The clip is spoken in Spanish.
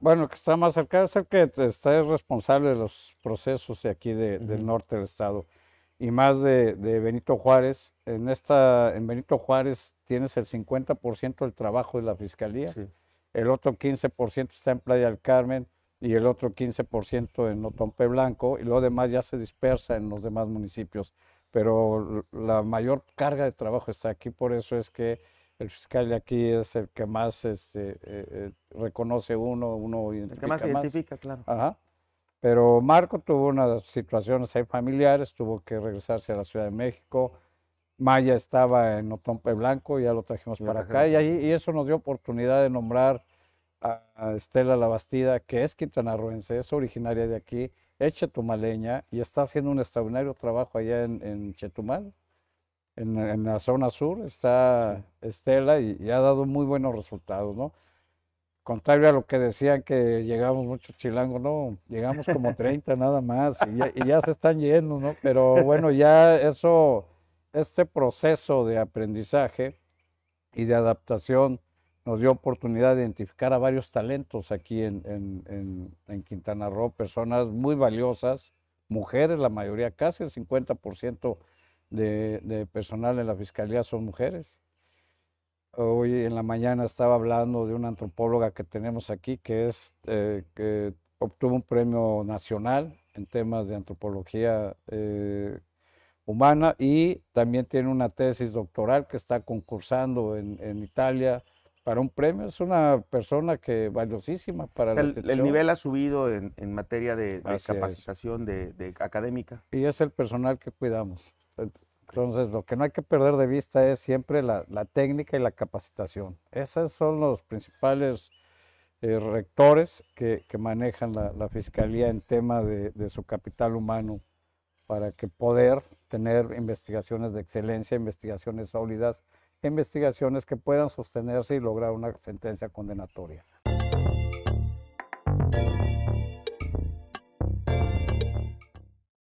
Bueno, que está más cerca, es el que está responsable de los procesos de aquí del norte del estado y más de, Benito Juárez. En esta, en Benito Juárez tienes el 50% del trabajo de la fiscalía, el otro 15% está en Playa del Carmen y el otro 15% en Otompe Blanco y lo demás ya se dispersa en los demás municipios. Pero la mayor carga de trabajo está aquí, por eso es que el fiscal de aquí es el que más este, eh, eh, reconoce uno, uno El que más identifica, claro. Ajá. Pero Marco tuvo unas situaciones ahí familiares, tuvo que regresarse a la Ciudad de México. Maya estaba en Otompe Blanco, ya lo trajimos para acá, y, ahí, eso nos dio oportunidad de nombrar a, Estela Labastida, que es quintanarroense, es originaria de aquí, es chetumaleña y está haciendo un extraordinario trabajo allá en, en Chetumal en, la zona sur, está Estela y, ha dado muy buenos resultados, ¿no? Contrario a lo que decían que llegamos muchos chilangos, no, llegamos como 30 nada más y ya, se están yendo, ¿no? Pero bueno, ya eso, este proceso de aprendizaje y de adaptación nos dio oportunidad de identificar a varios talentos aquí en, en, en, en, Quintana Roo, personas muy valiosas, mujeres, la mayoría, casi el 50% de, personal en la fiscalía son mujeres. Hoy en la mañana estaba hablando de una antropóloga que tenemos aquí que, es, eh, que obtuvo un premio nacional en temas de antropología eh, humana y también tiene una tesis doctoral que está concursando en, en Italia para un premio. Es una persona que valiosísima para el, el nivel ha subido en, en materia de, capacitación de académica. Y es el personal que cuidamos. Entonces, lo que no hay que perder de vista es siempre la, técnica y la capacitación. Esos son los principales eh, rectores que, manejan la, Fiscalía en tema de, de, su capital humano para que poder tener investigaciones de excelencia, investigaciones sólidas, investigaciones que puedan sostenerse y lograr una sentencia condenatoria.